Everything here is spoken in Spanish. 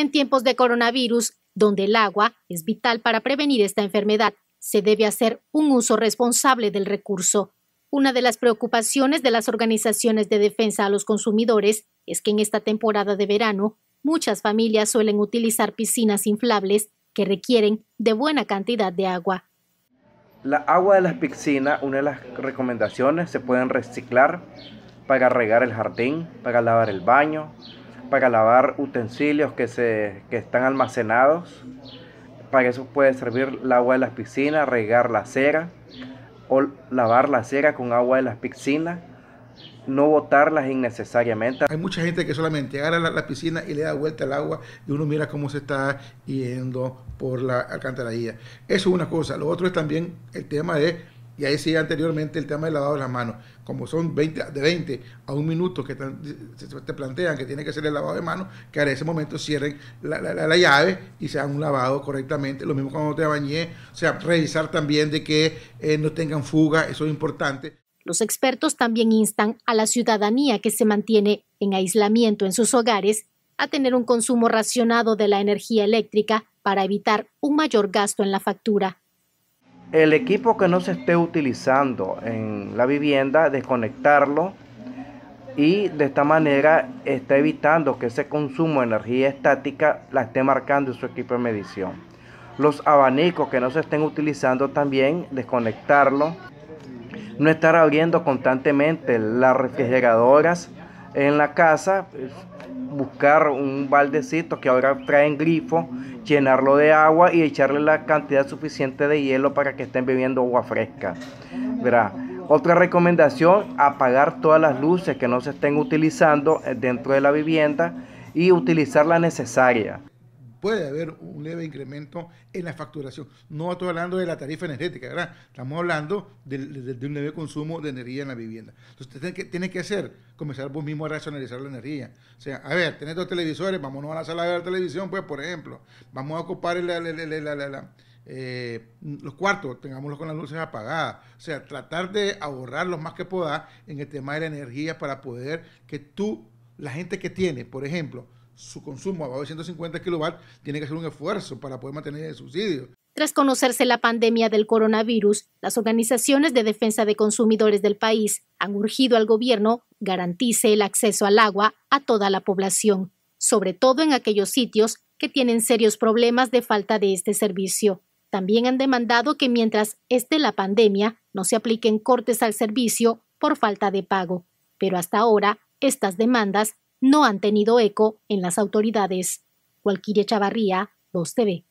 en tiempos de coronavirus, donde el agua es vital para prevenir esta enfermedad. Se debe hacer un uso responsable del recurso. Una de las preocupaciones de las organizaciones de defensa a los consumidores es que en esta temporada de verano muchas familias suelen utilizar piscinas inflables que requieren de buena cantidad de agua. La agua de las piscinas, una de las recomendaciones, se pueden reciclar para regar el jardín, para lavar el baño, para lavar utensilios que, se, que están almacenados. Para eso puede servir el agua de las piscinas, regar la cera o lavar la cera con agua de las piscinas. No botarlas innecesariamente. Hay mucha gente que solamente agarra la, la piscina y le da vuelta al agua y uno mira cómo se está yendo por la alcantarilla. Eso es una cosa. Lo otro es también el tema de y ahí decía anteriormente el tema del lavado de las manos. Como son 20, de 20 a un minuto que te plantean que tiene que ser el lavado de manos, que en ese momento cierren la, llave y se hagan un lavado correctamente. Lo mismo cuando te bañé. O sea, revisar también de que eh, no tengan fuga, eso es importante. Los expertos también instan a la ciudadanía que se mantiene en aislamiento en sus hogares a tener un consumo racionado de la energía eléctrica para evitar un mayor gasto en la factura el equipo que no se esté utilizando en la vivienda, desconectarlo y de esta manera está evitando que ese consumo de energía estática la esté marcando en su equipo de medición. Los abanicos que no se estén utilizando también, desconectarlo. No estar abriendo constantemente las refrigeradoras en la casa, buscar un baldecito que ahora traen grifo, llenarlo de agua y echarle la cantidad suficiente de hielo para que estén bebiendo agua fresca. Otra recomendación, apagar todas las luces que no se estén utilizando eh, dentro de la vivienda y utilizar la necesaria puede haber un leve incremento en la facturación. No estoy hablando de la tarifa energética, ¿verdad? Estamos hablando de, un leve consumo de energía en la vivienda. Entonces, ¿qué que, tienes que hacer? Comenzar vos mismo a racionalizar la energía. O sea, a ver, tenés dos televisores, vámonos a la sala de la televisión, pues, por ejemplo. Vamos a ocupar eh, los cuartos, tengámoslos con las luces apagadas. O sea, tratar de ahorrar lo más que pueda en el tema de la energía para poder que tú, la gente que tiene, por ejemplo, su consumo a 250 150 tiene que hacer un esfuerzo para poder mantener el subsidio. Tras conocerse la pandemia del coronavirus, las organizaciones de defensa de consumidores del país han urgido al gobierno garantice el acceso al agua a toda la población, sobre todo en aquellos sitios que tienen serios problemas de falta de este servicio. También han demandado que mientras esté la pandemia no se apliquen cortes al servicio por falta de pago, pero hasta ahora estas demandas no han tenido eco en las autoridades. Cualquier Chavarría, 2TV.